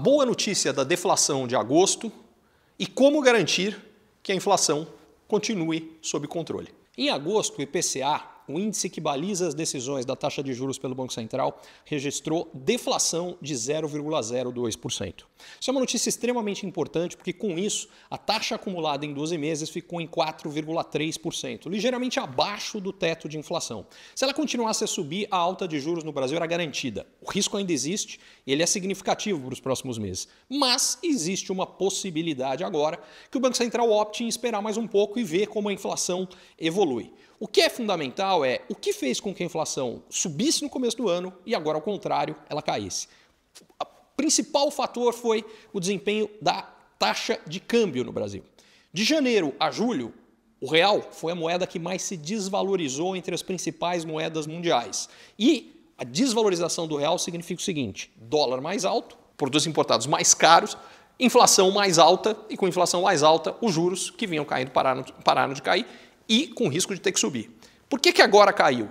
boa notícia da deflação de agosto e como garantir que a inflação continue sob controle. Em agosto, o IPCA o índice que baliza as decisões da taxa de juros pelo Banco Central, registrou deflação de 0,02%. Isso é uma notícia extremamente importante, porque com isso a taxa acumulada em 12 meses ficou em 4,3%, ligeiramente abaixo do teto de inflação. Se ela continuasse a subir, a alta de juros no Brasil era garantida. O risco ainda existe e ele é significativo para os próximos meses. Mas existe uma possibilidade agora que o Banco Central opte em esperar mais um pouco e ver como a inflação evolui. O que é fundamental é o que fez com que a inflação subisse no começo do ano e agora, ao contrário, ela caísse. O principal fator foi o desempenho da taxa de câmbio no Brasil. De janeiro a julho, o real foi a moeda que mais se desvalorizou entre as principais moedas mundiais. E a desvalorização do real significa o seguinte: dólar mais alto, produtos importados mais caros, inflação mais alta, e com inflação mais alta, os juros que vinham caindo pararam, pararam de cair e com risco de ter que subir. Por que, que agora caiu?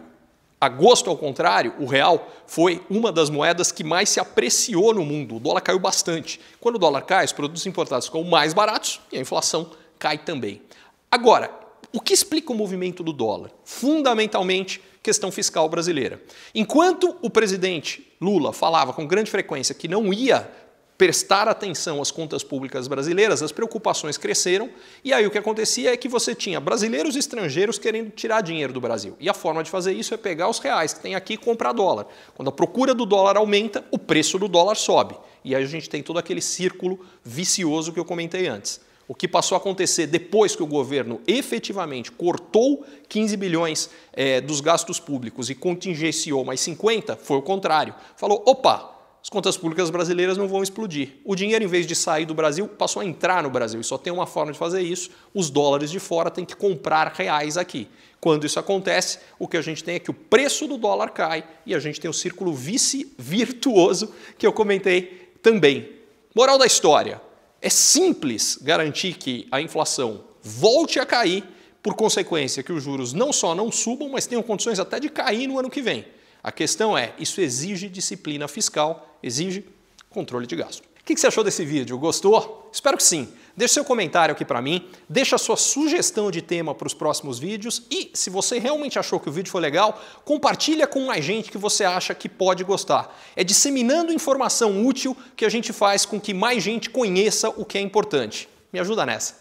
Agosto, ao contrário, o real foi uma das moedas que mais se apreciou no mundo. O dólar caiu bastante. Quando o dólar cai, os produtos importados ficam mais baratos e a inflação cai também. Agora, o que explica o movimento do dólar? Fundamentalmente, questão fiscal brasileira. Enquanto o presidente Lula falava com grande frequência que não ia prestar atenção às contas públicas brasileiras, as preocupações cresceram, e aí o que acontecia é que você tinha brasileiros e estrangeiros querendo tirar dinheiro do Brasil. E a forma de fazer isso é pegar os reais que tem aqui e comprar dólar. Quando a procura do dólar aumenta, o preço do dólar sobe. E aí a gente tem todo aquele círculo vicioso que eu comentei antes. O que passou a acontecer depois que o governo efetivamente cortou 15 bilhões é, dos gastos públicos e contingenciou mais 50 foi o contrário. Falou: opa, as contas públicas brasileiras não vão explodir. O dinheiro, em vez de sair do Brasil, passou a entrar no Brasil. E só tem uma forma de fazer isso: os dólares de fora têm que comprar reais aqui. Quando isso acontece, o que a gente tem é que o preço do dólar cai e a gente tem o um círculo vice virtuoso que eu comentei também. Moral da história: é simples garantir que a inflação volte a cair, por consequência que os juros não só não subam, mas tenham condições até de cair no ano que vem. A questão é, isso exige disciplina fiscal, exige controle de gasto. O que você achou desse vídeo? Gostou? Espero que sim. Deixe seu comentário aqui para mim, deixa sua sugestão de tema para os próximos vídeos e, se você realmente achou que o vídeo foi legal, compartilha com mais gente que você acha que pode gostar. É disseminando informação útil que a gente faz com que mais gente conheça o que é importante. Me ajuda nessa.